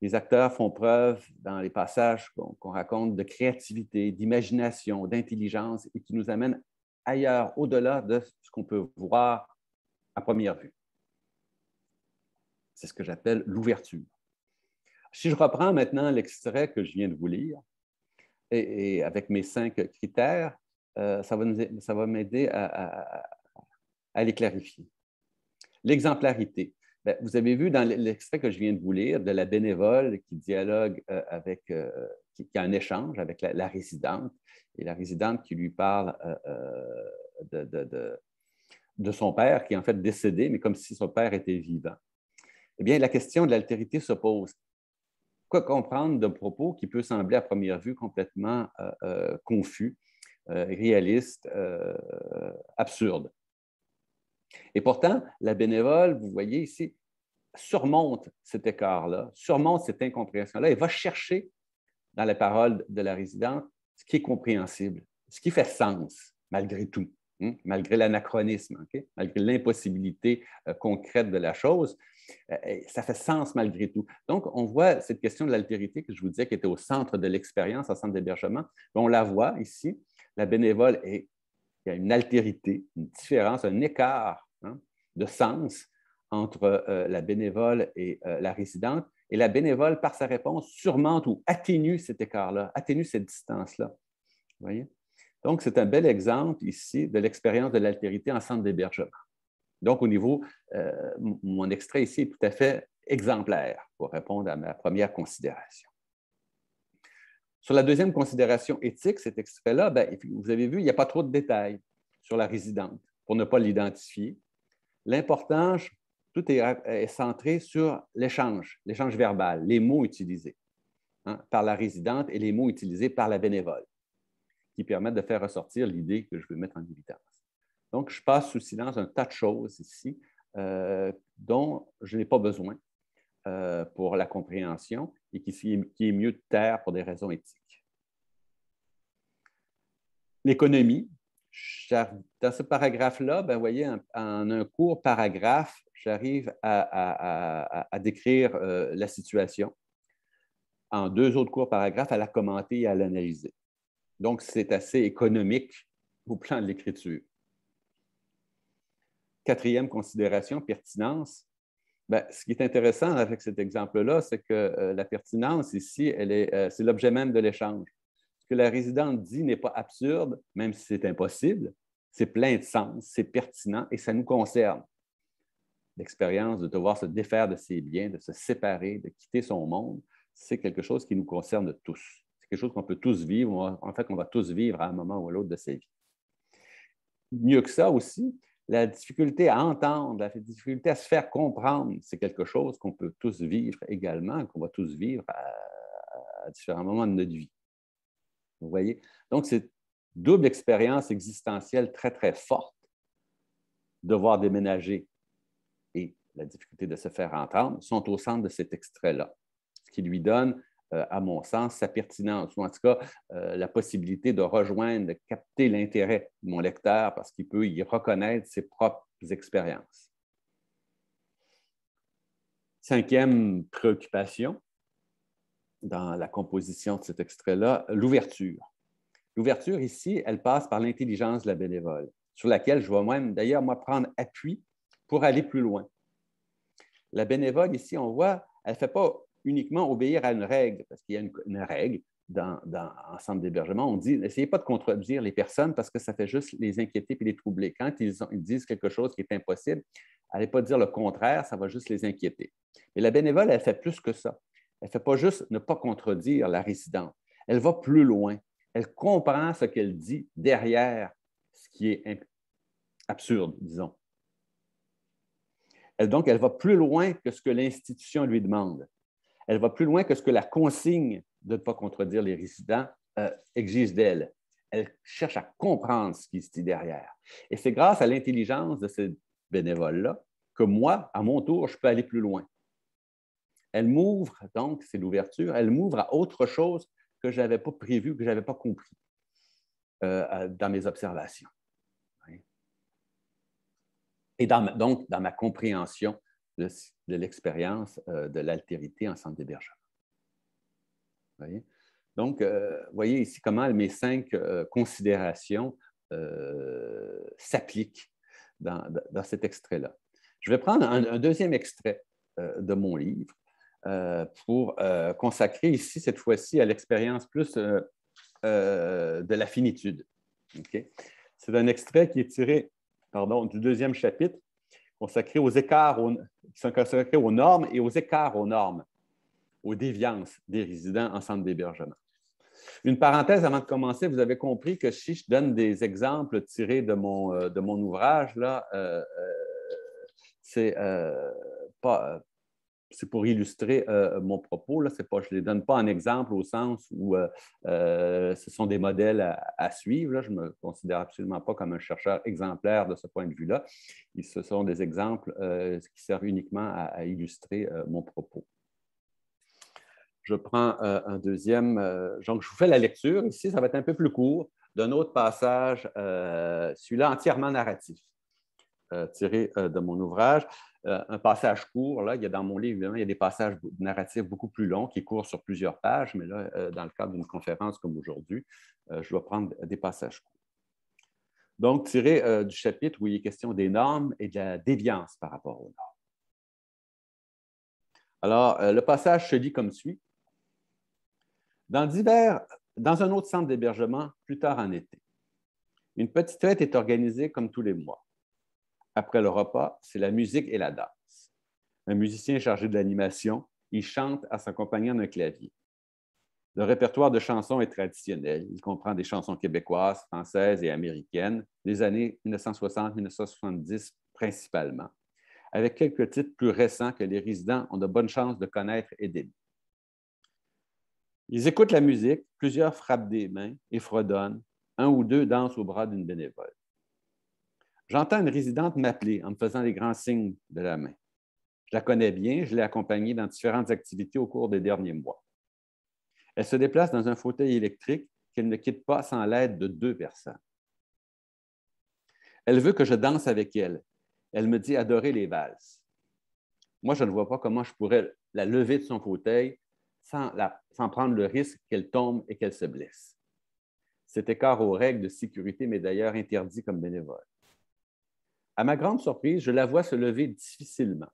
Speaker 2: Les acteurs font preuve dans les passages qu'on raconte de créativité, d'imagination, d'intelligence et qui nous amènent ailleurs, au-delà de ce qu'on peut voir à première vue. C'est ce que j'appelle l'ouverture. Si je reprends maintenant l'extrait que je viens de vous lire, et, avec mes cinq critères, euh, ça va, m'aider à, les clarifier. L'exemplarité. Ben, vous avez vu dans l'extrait que je viens de vous lire de la bénévole qui dialogue euh, avec, euh, qui, a un échange avec la, résidente et la résidente qui lui parle de, son père qui est en fait décédé, mais comme si son père était vivant. Eh bien, la question de l'altérité se pose comprendre d'un propos qui peut sembler à première vue complètement euh, euh, confus, euh, réaliste, absurde? Et pourtant, la bénévole, vous voyez ici, surmonte cet écart-là, surmonte cette incompréhension-là et va chercher dans la parole de la résidente ce qui est compréhensible, ce qui fait sens malgré tout, hein, malgré l'anachronisme, malgré l'impossibilité concrète de la chose. Euh, ça fait sens malgré tout. Donc, on voit cette question de l'altérité que je vous disais qui était au centre de l'expérience, en centre d'hébergement. Ben, on la voit ici. La bénévole il y a une altérité, une différence, un écart hein, de sens entre euh, la bénévole et euh, la résidente. Et la bénévole, par sa réponse, surmonte ou atténue cet écart-là, atténue cette distance-là. Donc, c'est un bel exemple ici de l'expérience de l'altérité en centre d'hébergement. Donc, au niveau, euh, mon extrait ici est tout à fait exemplaire pour répondre à ma première considération. Sur la deuxième considération éthique, cet extrait-là, ben, vous avez vu, il n'y a pas trop de détails sur la résidente pour ne pas l'identifier. L'important, tout euh, est, centré sur l'échange, l'échange verbal, les mots utilisés hein, par la résidente et les mots utilisés par la bénévole, qui permettent de faire ressortir l'idée que je veux mettre en évidence. Donc, je passe sous silence un tas de choses ici euh, dont je n'ai pas besoin euh, pour la compréhension et qui, est mieux de taire pour des raisons éthiques. L'économie. Dans ce paragraphe-là, ben, vous voyez, en, un court paragraphe, j'arrive à, décrire euh, la situation. En deux autres courts paragraphes, à la commenter et à l'analyser. Donc, c'est assez économique au plan de l'écriture. Quatrième considération, pertinence. Ben, ce qui est intéressant avec cet exemple-là, c'est que euh, la pertinence ici, elle est, euh, c'est l'objet même de l'échange. Ce que la résidente dit n'est pas absurde, même si c'est impossible, c'est plein de sens, c'est pertinent et ça nous concerne. L'expérience de devoir se défaire de ses biens, de se séparer, de quitter son monde, c'est quelque chose qui nous concerne tous. C'est quelque chose qu'on peut tous vivre, en fait, qu'on va tous vivre à un moment ou à l'autre de sa vie. Mieux que ça aussi, la difficulté à entendre, la difficulté à se faire comprendre, c'est quelque chose qu'on peut tous vivre également, qu'on va tous vivre à, différents moments de notre vie. Vous voyez? Donc, cette double expérience existentielle très, très forte. Devoir déménager et la difficulté de se faire entendre sont au centre de cet extrait-là, ce qui lui donne euh, à mon sens, sa pertinence, ou en tout cas euh, la possibilité de rejoindre, de capter l'intérêt de mon lecteur parce qu'il peut y reconnaître ses propres expériences. Cinquième préoccupation dans la composition de cet extrait-là, l'ouverture. L'ouverture ici, elle passe par l'intelligence de la bénévole, sur laquelle je vais même d'ailleurs moi prendre appui pour aller plus loin. La bénévole ici, on voit, elle ne fait pas uniquement obéir à une règle, parce qu'il y a une, règle dans, l'ensemble centre d'hébergement. On dit, n'essayez pas de contredire les personnes parce que ça fait juste les inquiéter et les troubler. Quand ils, disent quelque chose qui est impossible, n'allez pas dire le contraire, ça va juste les inquiéter. Mais la bénévole, elle fait plus que ça. Elle ne fait pas juste ne pas contredire la résidente. Elle va plus loin. Elle comprend ce qu'elle dit derrière ce qui est absurde, disons. donc, elle va plus loin que ce que l'institution lui demande elle va plus loin que ce que la consigne de ne pas contredire les résidents euh, exige d'elle. Elle cherche à comprendre ce qui se dit derrière. Et c'est grâce à l'intelligence de ces bénévoles-là que moi, à mon tour, je peux aller plus loin. Elle m'ouvre, donc, c'est l'ouverture, elle m'ouvre à autre chose que je n'avais pas prévu, que je n'avais pas compris euh, dans mes observations. Hein? Et donc, dans ma compréhension de, l'expérience euh, de l'altérité en centre d'hébergement. Donc, euh, vous voyez ici comment mes cinq euh, considérations s'appliquent dans, dans, cet extrait-là. Je vais prendre un, deuxième extrait de mon livre pour consacrer ici, cette fois-ci, à l'expérience plus de la finitude. C'est un extrait qui est tiré pardon, du deuxième chapitre consacré aux écarts, aux, sont consacrés aux normes et aux écarts aux normes, aux déviances des résidents en centre d'hébergement. Une parenthèse avant de commencer, vous avez compris que si je donne des exemples tirés de mon, euh, de mon ouvrage, là, euh, euh, c'est pas, c'est pour illustrer euh, euh, mon propos. Là, pas, je ne les donne pas en exemple au sens où euh, ce sont des modèles à, suivre. Je ne me considère absolument pas comme un chercheur exemplaire de ce point de vue-là. Ce sont des exemples qui servent uniquement à, illustrer mon propos. Je prends un deuxième. donc, je vous fais la lecture. Ici, ça va être un peu plus court d'un autre passage, celui-là entièrement narratif. Euh, tiré euh, de mon ouvrage. Euh, un passage court, là, il y a dans mon livre, il y a des passages narratifs beaucoup plus longs qui courent sur plusieurs pages, mais là, dans le cadre d'une conférence comme aujourd'hui, je vais prendre des passages courts. Donc, tiré du chapitre où il est question des normes et de la déviance par rapport aux normes. Alors, le passage se lit comme suit. Dans, dans un autre centre d'hébergement, plus tard en été, une petite fête est organisée comme tous les mois après le repas, c'est la musique et la danse. Un musicien chargé de l'animation, il chante à sa s'accompagnant d'un clavier. Le répertoire de chansons est traditionnel. Il comprend des chansons québécoises, françaises et américaines, des années 1960-1970 principalement, avec quelques titres plus récents que les résidents ont de bonnes chances de connaître et d'aimer. Ils écoutent la musique, plusieurs frappent des mains et fredonnent, un ou deux dansent au bras d'une bénévole. J'entends une résidente m'appeler en me faisant les grands signes de la main. Je la connais bien, je l'ai accompagnée dans différentes activités au cours des derniers mois. Elle se déplace dans un fauteuil électrique qu'elle ne quitte pas sans l'aide de deux personnes. Elle veut que je danse avec elle. Elle me dit adorer les valses. Moi, je ne vois pas comment je pourrais la lever de son fauteuil sans, sans prendre le risque qu'elle tombe et qu'elle se blesse. Cet écart aux règles de sécurité m'est d'ailleurs interdit comme bénévole. À ma grande surprise, je la vois se lever difficilement,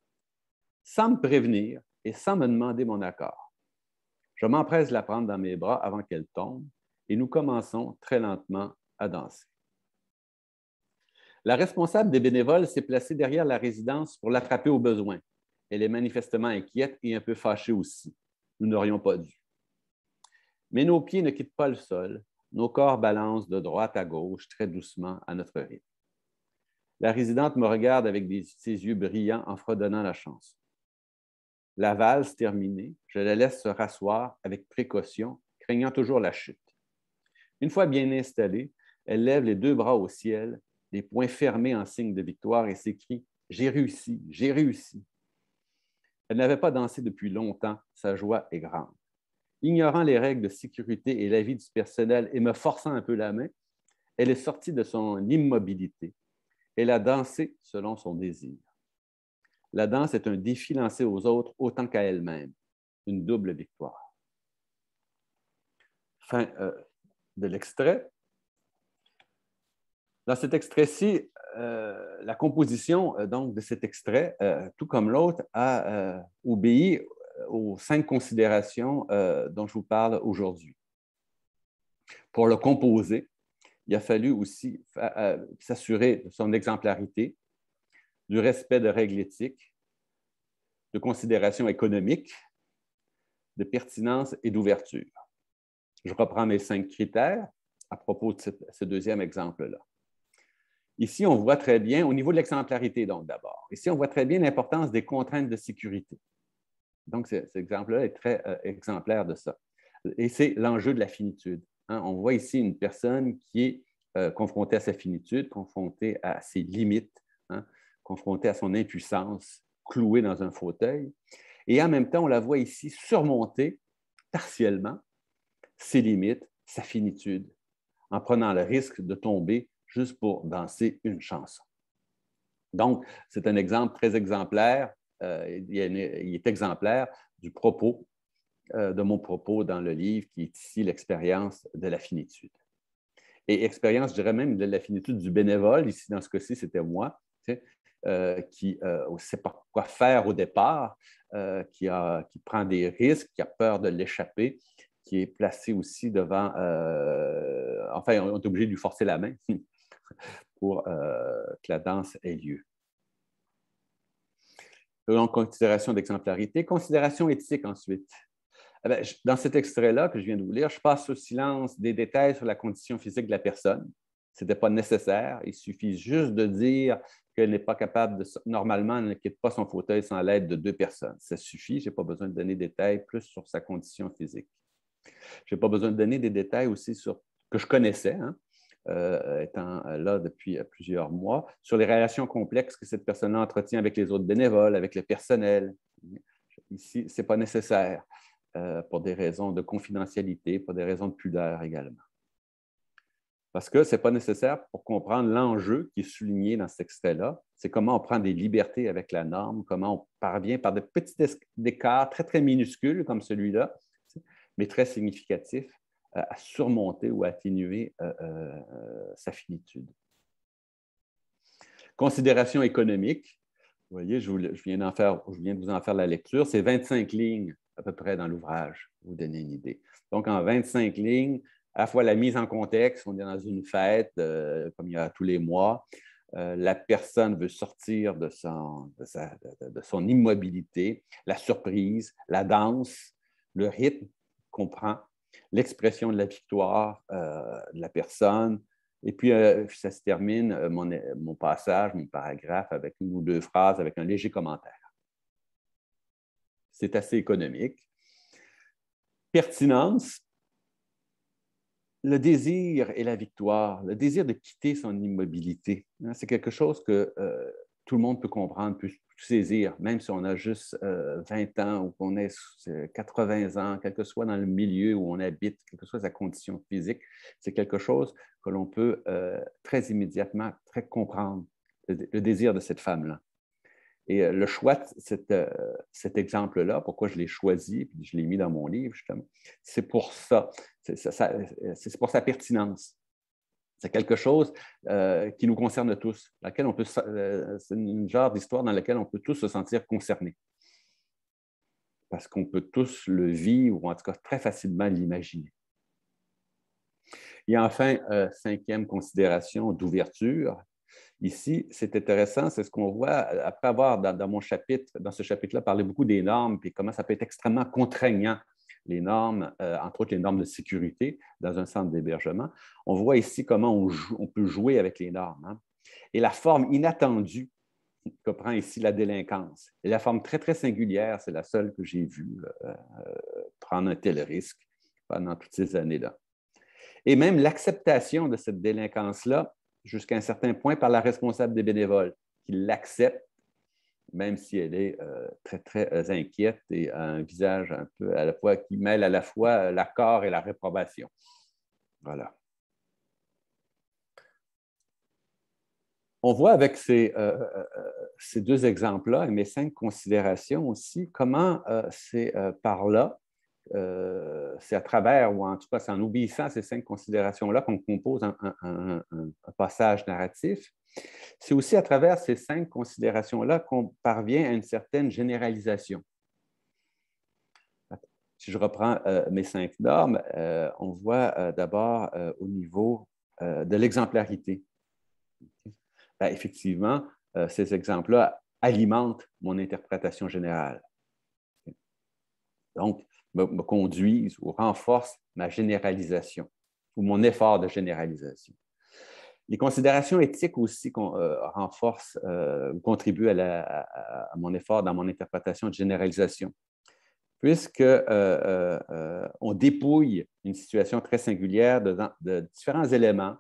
Speaker 2: sans me prévenir et sans me demander mon accord. Je m'empresse de la prendre dans mes bras avant qu'elle tombe et nous commençons très lentement à danser. La responsable des bénévoles s'est placée derrière la résidence pour l'attraper au besoin. Elle est manifestement inquiète et un peu fâchée aussi. Nous n'aurions pas dû. Mais nos pieds ne quittent pas le sol, nos corps balancent de droite à gauche très doucement à notre rythme. La résidente me regarde avec ses yeux brillants en fredonnant la chanson. La valse terminée, je la laisse se rasseoir avec précaution, craignant toujours la chute. Une fois bien installée, elle lève les deux bras au ciel, les poings fermés en signe de victoire et s'écrie J'ai réussi, j'ai réussi. Elle n'avait pas dansé depuis longtemps, sa joie est grande. Ignorant les règles de sécurité et l'avis du personnel et me forçant un peu la main, elle est sortie de son immobilité et la danser selon son désir. La danse est un défi lancé aux autres autant qu'à elle-même, une double victoire. Fin euh, de l'extrait. Dans cet extrait-ci, euh, la composition euh, donc, de cet extrait, tout comme l'autre, a obéi aux cinq considérations dont je vous parle aujourd'hui. Pour le composer, il a fallu aussi euh, s'assurer de son exemplarité, du respect de règles éthiques, de considérations économiques, de pertinence et d'ouverture. Je reprends mes cinq critères à propos de ce deuxième exemple-là. Ici, on voit très bien, au niveau de l'exemplarité, donc d'abord, ici, on voit très bien l'importance des contraintes de sécurité. Donc, cet exemple-là est très euh, exemplaire de ça. Et c'est l'enjeu de la finitude. Hein, on voit ici une personne qui est euh, confrontée à sa finitude, confrontée à ses limites, hein, confrontée à son impuissance, clouée dans un fauteuil. Et en même temps, on la voit ici surmonter partiellement ses limites, sa finitude, en prenant le risque de tomber juste pour danser une chanson. Donc, c'est un exemple très exemplaire, euh, il, est exemplaire du propos euh, de mon propos dans le livre qui est ici l'expérience de la finitude. Et expérience, je dirais même, de la finitude du bénévole, ici dans ce cas-ci, c'était moi, euh, qui ne euh, sait pas quoi faire au départ, qui, qui, prend des risques, qui a peur de l'échapper, qui est placé aussi devant... enfin, on est obligé de lui forcer la main pour que la danse ait lieu. Donc, considération d'exemplarité. Considération éthique ensuite. Ah ben, dans cet extrait-là que je viens de vous lire, je passe au silence des détails sur la condition physique de la personne. Ce n'était pas nécessaire. Il suffit juste de dire qu'elle n'est pas capable de. Normalement, elle ne quitte pas son fauteuil sans l'aide de deux personnes. Ça suffit. Je n'ai pas besoin de donner des détails plus sur sa condition physique. Je n'ai pas besoin de donner des détails aussi sur que je connaissais, hein, euh, étant euh, là depuis euh, plusieurs mois, sur les relations complexes que cette personne entretient avec les autres bénévoles, avec le personnel. Ici, ce n'est pas nécessaire. Euh, pour des raisons de confidentialité, pour des raisons de pudeur également. Parce que ce n'est pas nécessaire pour comprendre l'enjeu qui est souligné dans cet extrait-là. C'est comment on prend des libertés avec la norme, comment on parvient par des petits écarts très, très minuscules comme celui-là, mais très significatifs, euh, à surmonter ou à atténuer euh, sa finitude. Considération économique. Vous voyez, je, viens, je viens de vous en faire la lecture. C'est 25 lignes à peu près dans l'ouvrage, vous donner une idée. Donc, en 25 lignes, à la fois la mise en contexte, on est dans une fête, euh, comme il y a tous les mois, euh, la personne veut sortir de son, immobilité, la surprise, la danse, le rythme qu'on prend, l'expression de la victoire euh, de la personne. Et puis, ça se termine, mon, mon, passage, mon paragraphe, avec une ou deux phrases, avec un léger commentaire c'est assez économique. Pertinence, le désir et la victoire, le désir de quitter son immobilité, hein, c'est quelque chose que euh, tout le monde peut comprendre, peut saisir, même si on a juste 20 euh, ans ou qu'on est 80 euh, ans, quel que soit dans le milieu où on habite, quelle que soit sa condition physique, c'est quelque chose que l'on peut très immédiatement, très comprendre, le désir de cette femme-là. Et euh, le choix de euh, cet exemple-là, pourquoi je l'ai choisi, puis je l'ai mis dans mon livre, c'est pour ça. Euh, c'est pour sa pertinence. C'est quelque chose qui nous concerne tous, c'est une genre d'histoire dans laquelle on peut tous se sentir concernés. Parce qu'on peut tous le vivre, ou en tout cas très facilement l'imaginer. Et enfin, cinquième considération d'ouverture, Ici, c'est intéressant, c'est ce qu'on voit euh, après avoir, dans, mon chapitre, dans ce chapitre-là, parlé beaucoup des normes, et comment ça peut être extrêmement contraignant les normes, euh, entre autres les normes de sécurité dans un centre d'hébergement. On voit ici comment on, peut jouer avec les normes. Hein. Et la forme inattendue que prend ici la délinquance. Et la forme très, très singulière, c'est la seule que j'ai vue euh, prendre un tel risque pendant toutes ces années-là. Et même l'acceptation de cette délinquance-là jusqu'à un certain point par la responsable des bénévoles, qui l'accepte, même si elle est euh, très, très euh, inquiète et a un visage un peu à la fois qui mêle à la fois euh, l'accord et la réprobation. Voilà. On voit avec ces, ces deux exemples-là et mes cinq considérations aussi comment c'est par là euh, c'est à travers, ou en tout cas, c'est en obéissant à ces cinq considérations-là qu'on compose un, passage narratif. C'est aussi à travers ces cinq considérations-là qu'on parvient à une certaine généralisation. Si je reprends euh, mes cinq normes, euh, on voit d'abord au niveau de l'exemplarité. Ben, effectivement, ces exemples-là alimentent mon interprétation générale. Donc, me, conduisent ou renforcent ma généralisation ou mon effort de généralisation. Les considérations éthiques aussi euh, renforcent euh, contribuent à, mon effort dans mon interprétation de généralisation, puisque euh, on dépouille une situation très singulière de différents éléments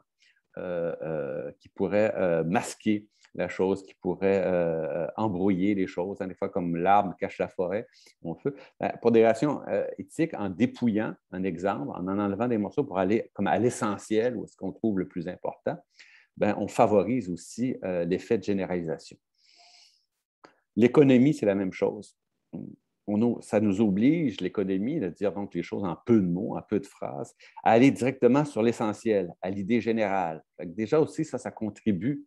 Speaker 2: qui pourraient masquer la chose qui pourrait euh, euh, embrouiller les choses, hein. des fois comme l'arbre cache la forêt, on feu ben, pour des relations euh, éthiques, en dépouillant un exemple, en enlevant des morceaux pour aller comme à l'essentiel ou ce qu'on trouve le plus important, ben, on favorise aussi l'effet de généralisation. L'économie, c'est la même chose. On, ça nous oblige, l'économie, de dire donc les choses en peu de mots, en peu de phrases, à aller directement sur l'essentiel, à l'idée générale. Déjà aussi, ça, ça contribue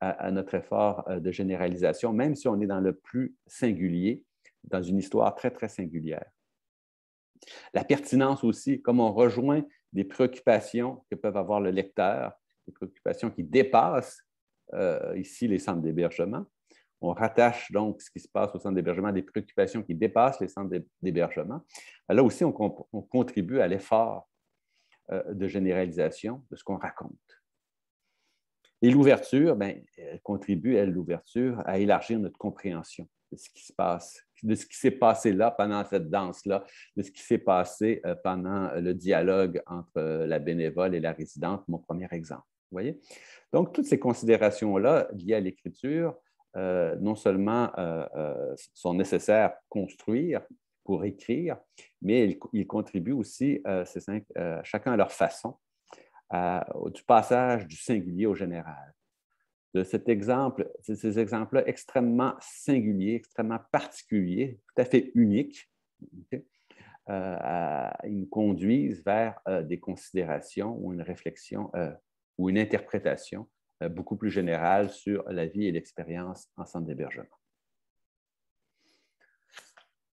Speaker 2: à, notre effort euh, de généralisation, même si on est dans le plus singulier, dans une histoire très, très singulière. La pertinence aussi, comme on rejoint des préoccupations que peuvent avoir le lecteur, des préoccupations qui dépassent euh, ici les centres d'hébergement. On rattache donc ce qui se passe au centre d'hébergement à des préoccupations qui dépassent les centres d'hébergement. Là aussi, on, contribue à l'effort euh, de généralisation de ce qu'on raconte. Et l'ouverture, ben, elle contribue, elle, l'ouverture, à élargir notre compréhension de ce qui se passe, de ce qui s'est passé là pendant cette danse-là, de ce qui s'est passé euh, pendant le dialogue entre euh, la bénévole et la résidente, mon premier exemple. Vous voyez? Donc, toutes ces considérations-là liées à l'écriture, euh, non seulement sont nécessaires pour construire, pour écrire, mais ils, contribuent aussi, chacun à leur façon, du passage du singulier au général. De cet exemple, ces exemples-là extrêmement singuliers, extrêmement particuliers, tout à fait uniques, euh, ils nous conduisent vers euh, des considérations ou une réflexion euh, ou une interprétation beaucoup plus générale sur la vie et l'expérience en centre d'hébergement.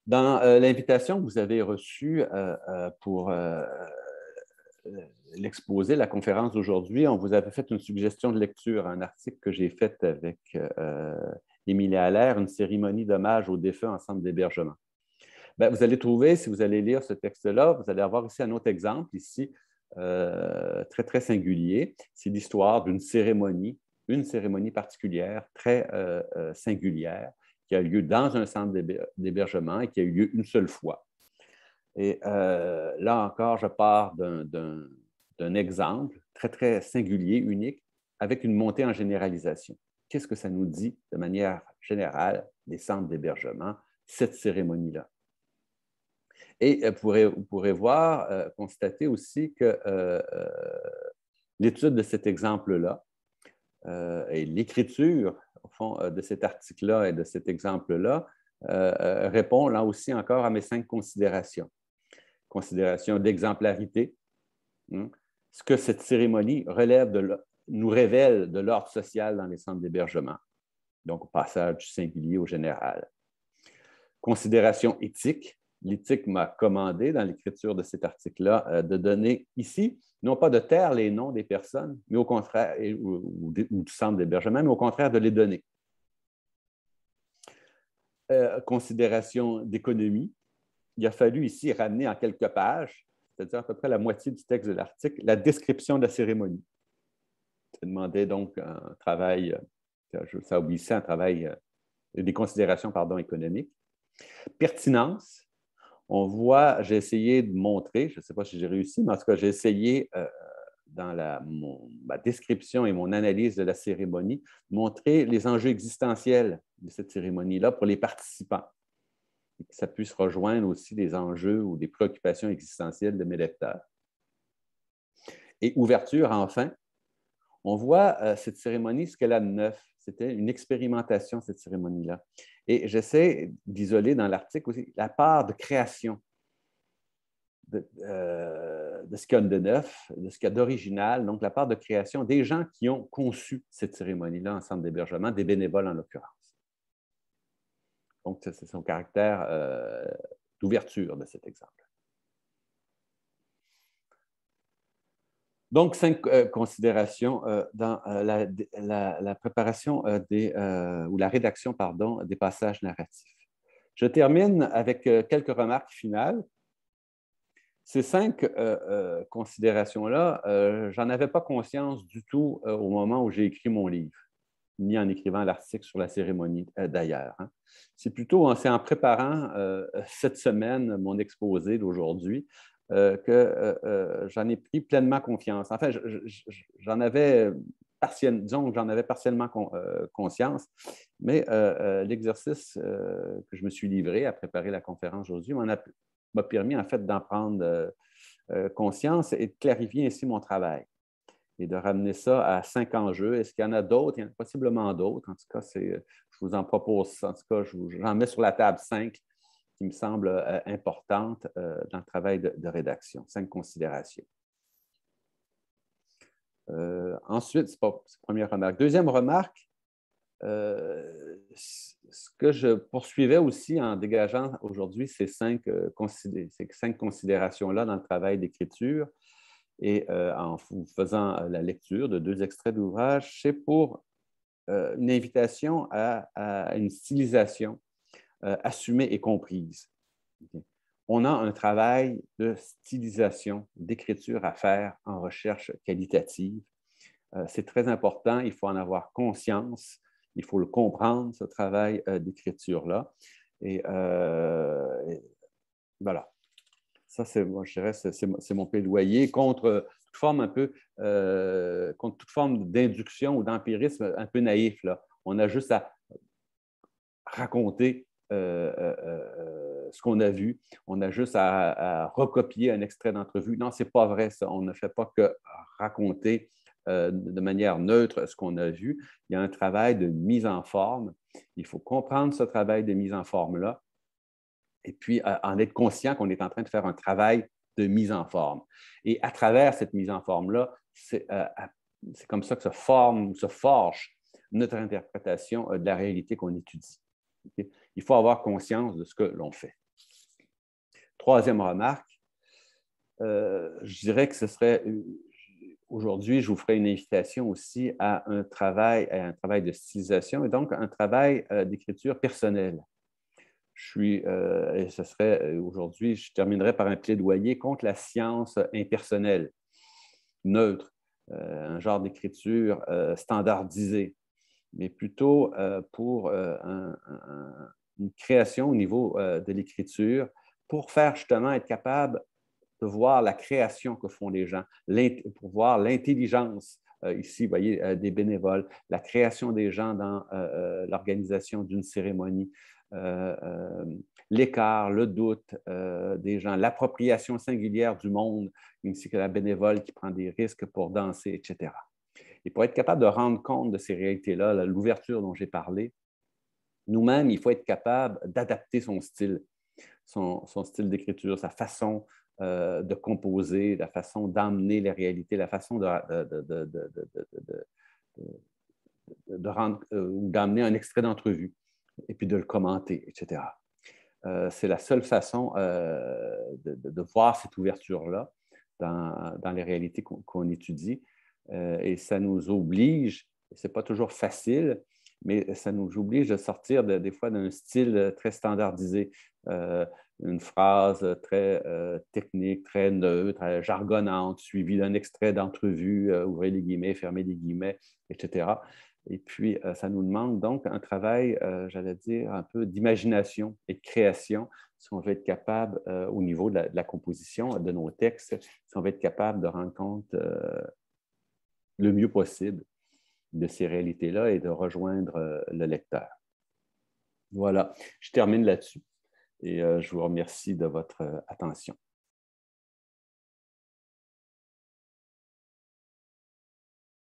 Speaker 2: Dans l'invitation que vous avez reçue pour l'exposé, la conférence d'aujourd'hui, on vous avait fait une suggestion de lecture, un article que j'ai fait avec euh, Émilie Haller, Allaire, une cérémonie d'hommage aux défunts en centre d'hébergement. Ben, vous allez trouver, si vous allez lire ce texte-là, vous allez avoir ici un autre exemple, ici, euh, très, très singulier. C'est l'histoire d'une cérémonie, une cérémonie particulière, très euh, singulière, qui a eu lieu dans un centre d'hébergement et qui a eu lieu une seule fois. Et là encore, je pars d'un d'un exemple très, très singulier, unique, avec une montée en généralisation. Qu'est-ce que ça nous dit de manière générale des centres d'hébergement, cette cérémonie-là? Et euh, vous pourrez, voir, euh, constater aussi que euh, l'étude de cet exemple-là et l'écriture, au fond, de cet article-là et de cet exemple-là répond là aussi encore à mes cinq considérations. Considération d'exemplarité, hein, ce que cette cérémonie nous révèle de l'ordre social dans les centres d'hébergement, donc au passage du singulier au général. Considération éthique. L'éthique m'a commandé dans l'écriture de cet article-là euh, de donner ici, non pas de taire les noms des personnes, mais au contraire, ou, du centre d'hébergement, mais au contraire de les donner. Euh, considération d'économie. Il a fallu ici ramener en quelques pages c'est-à-dire à peu près la moitié du texte de l'article, la description de la cérémonie. Ça demandait donc un travail, euh, ça obéissait un travail, euh, des considérations pardon, économiques. Pertinence, on voit, j'ai essayé de montrer, je ne sais pas si j'ai réussi, mais en tout cas, j'ai essayé euh, dans la, ma description et mon analyse de la cérémonie, montrer les enjeux existentiels de cette cérémonie-là pour les participants et que ça puisse rejoindre aussi des enjeux ou des préoccupations existentielles de mes lecteurs. Et ouverture, enfin, on voit euh, cette cérémonie, ce qu'elle a de neuf. C'était une expérimentation, cette cérémonie-là. Et j'essaie d'isoler dans l'article aussi la part de création euh, de, ce qu'il y a de neuf, de ce qu'il y a d'original, donc la part de création des gens qui ont conçu cette cérémonie-là en centre d'hébergement, des bénévoles en l'occurrence. Donc, c'est son caractère euh, d'ouverture de cet exemple. Donc, cinq euh, considérations euh, dans la, préparation ou la rédaction des passages narratifs. Je termine avec quelques remarques finales. Ces cinq considérations-là, j'en avais pas conscience du tout au moment où j'ai écrit mon livre ni en écrivant l'article sur la cérémonie euh, d'ailleurs. Hein. C'est plutôt en, en préparant euh, cette semaine mon exposé d'aujourd'hui euh, que j'en ai pris pleinement confiance. Enfin, j'en avais disons j'en avais partiellement conscience, mais l'exercice que je me suis livré à préparer la conférence aujourd'hui m'a permis en fait d'en prendre conscience et de clarifier ainsi mon travail et de ramener ça à cinq enjeux. Est-ce qu'il y en a d'autres? Il y en a possiblement d'autres. En tout cas, euh, je vous en propose, en tout cas, j'en mets sur la table cinq qui me semblent euh, importantes euh, dans le travail de, rédaction, cinq considérations. ensuite, c'est pas première remarque. Deuxième remarque, ce que je poursuivais aussi en dégageant aujourd'hui ces cinq considérations-là dans le travail d'écriture, et euh, en vous faisant euh, la lecture de deux extraits d'ouvrage, c'est pour euh, une invitation à, une stylisation assumée et comprise. On a un travail de stylisation, d'écriture à faire en recherche qualitative. c'est très important, il faut en avoir conscience, il faut le comprendre, ce travail d'écriture-là. Et voilà. Ça, c'est, moi, je dirais, c'est, mon plaidoyer contre euh, toute forme un peu, euh, contre toute forme d'induction ou d'empirisme un peu naïf. On a juste à raconter euh, ce qu'on a vu. On a juste à, recopier un extrait d'entrevue. Non, ce n'est pas vrai, ça. On ne fait pas que raconter de manière neutre ce qu'on a vu. Il y a un travail de mise en forme. Il faut comprendre ce travail de mise en forme-là et puis euh, en être conscient qu'on est en train de faire un travail de mise en forme. Et à travers cette mise en forme-là, c'est euh, comme ça que se forme, se forge notre interprétation euh, de la réalité qu'on étudie. Il faut avoir conscience de ce que l'on fait. Troisième remarque, je dirais que ce serait aujourd'hui, je vous ferai une invitation aussi à un travail de stylisation et donc un travail d'écriture personnelle je suis, euh, et ce serait euh, aujourd'hui, je terminerai par un plaidoyer contre la science impersonnelle, neutre, euh, un genre d'écriture standardisée, mais plutôt pour une création au niveau de l'écriture pour faire justement être capable de voir la création que font les gens, pour voir l'intelligence ici, voyez, des bénévoles, la création des gens dans l'organisation d'une cérémonie, l'écart, le doute des gens, l'appropriation singulière du monde, ainsi que la bénévole qui prend des risques pour danser, etc. Et pour être capable de rendre compte de ces réalités-là, l'ouverture dont j'ai parlé, nous-mêmes, il faut être capable d'adapter son style, son, style d'écriture, sa façon de composer, la façon d'amener les réalités, la façon de, de, de, un extrait d'entrevue et puis de le commenter, etc. Euh, c'est la seule façon euh, de, voir cette ouverture-là dans, les réalités qu'on étudie. Euh, et ça nous oblige, ce n'est pas toujours facile, mais ça nous oblige de sortir des fois d'un style très standardisé, une phrase très technique, très neutre, très jargonnante, suivie d'un extrait d'entrevue, ouvrez les guillemets, fermer les guillemets, etc. Et puis, euh, ça nous demande donc un travail, euh, j'allais dire, un peu d'imagination et de création, si on veut être capable, euh, au niveau de la, composition de nos textes, si on veut être capable de rendre compte le mieux possible de ces réalités-là et de rejoindre le lecteur. Voilà, je termine là-dessus et je vous remercie de votre attention.